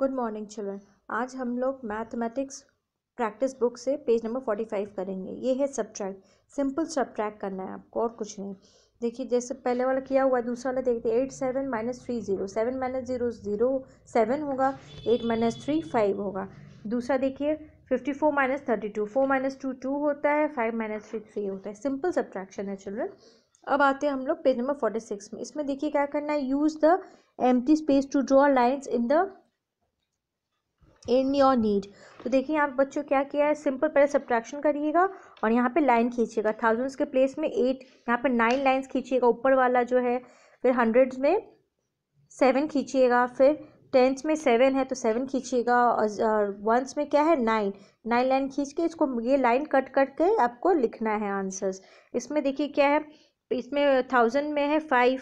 good morning children आज हम लोग मैथमेटिक्स प्रैक्टिस बुक से पेज नंबर फोर्टी फाइव करेंगे ये है सब्ट्रैक्ट सिंपल सब्ट्रैक्ट करना है आपको और कुछ नहीं देखिए जैसे पहले वाला किया हुआ है दूसरा वाला देखते हैं eight seven minus three zero seven minus zero zero seven होगा एट माइनस थ्री फाइव होगा दूसरा देखिए fifty four minus thirty two four minus two two होता है फाइव माइनस थ्री थ्री होता है सिंपल सब्ट्रैक्शन है चिल्ड्रन अब आते हैं हम लोग पेज नंबर फोर्टी सिक्स में इसमें देखिए क्या करना है use the empty space to draw lines in the in your need तो देखिए यहाँ बच्चों क्या किया है सिंपल पहले सब्ट्रैक्शन करिएगा और यहाँ पे लाइन खींचिएगा थाउजेंड्स के प्लेस में एट यहाँ पे नाइन लाइन्स खींचिएगा ऊपर वाला जो है फिर हंड्रेड्स में सेवन खींचिएगा फिर टेंथ में सेवन है तो सेवन खींचिएगा और वंस में क्या है नाइन नाइन लाइन खींच के इसको ये लाइन कट कट के आपको लिखना है आंसर्स इसमें देखिए क्या है इसमें थाउजेंड में है फाइव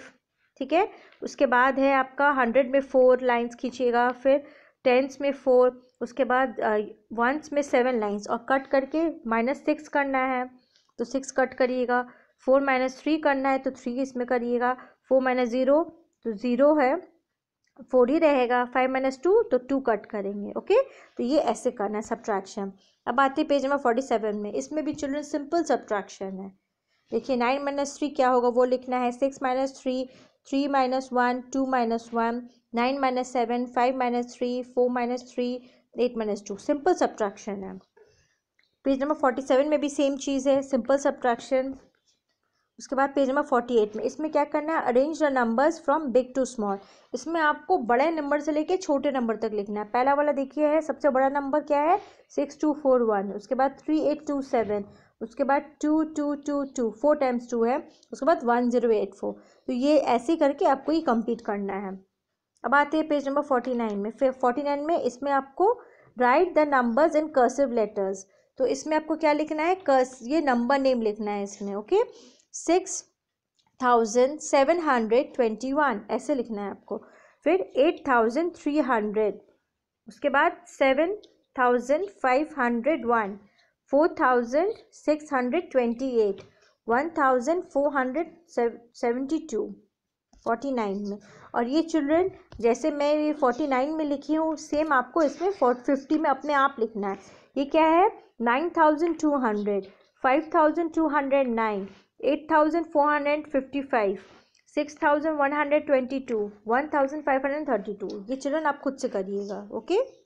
ठीक है उसके बाद है आपका हंड्रेड में फोर लाइन्स खींचिएगा फिर टेंस में फोर उसके बाद वंस में सेवन लाइन्स और कट करके माइनस सिक्स करना है तो सिक्स कट करिएगा फोर माइनस थ्री करना है तो थ्री इसमें करिएगा फोर माइनस ज़ीरो तो ज़ीरो है फोर ही रहेगा फाइव माइनस टू तो टू कट करेंगे ओके तो ये ऐसे करना है सब्ट्रैक्शन अब आते पेज नंबर फोर्टी सेवन में इसमें भी चिल्ड्रन सिंपल सब्ट्रैक्शन है देखिए नाइन माइनस थ्री क्या होगा वो लिखना है six minus three three minus one two minus one nine minus seven five minus three four minus three eight minus two simple subtraction है पेज नंबर फोर्टी सेवन में भी सेम चीज़ है simple subtraction उसके बाद पेज नंबर फोर्टी एट में इसमें क्या करना है arrange the numbers from big to small इसमें आपको बड़े नंबर से लेके छोटे नंबर तक लिखना है पहला वाला देखिए है सबसे बड़ा नंबर क्या है सिक्स टू फोर वन उसके बाद थ्री एट टू सेवन उसके बाद two two two two four times two है उसके बाद वन जीरो एट फोर तो ये ऐसे करके आपको ये कंप्लीट करना है अब आते हैं पेज नंबर फोर्टी नाइन में फिर फोर्टी नाइन में इसमें आपको write the numbers in cursive letters तो इसमें आपको क्या लिखना है कर्स ये नंबर नेम लिखना है इसमें okay six thousand seven hundred twenty one ऐसे लिखना है आपको फिर एट थाउजेंड थ्री हंड्रेड उसके बाद seven thousand five hundred one four thousand six hundred twenty eight one thousand four hundred seventy two forty nine में और ये चिल्ड्रेन जैसे मैं ये फोर्टी नाइन में लिखी हूँ सेम आपको इसमें फोर फिफ्टी में अपने आप लिखना है ये क्या है nine thousand two hundred five thousand two hundred nine eight thousand four hundred fifty five six thousand one hundred twenty two one thousand five hundred thirty two ये चिल्ड्रेन आप खुद से करिएगा ओके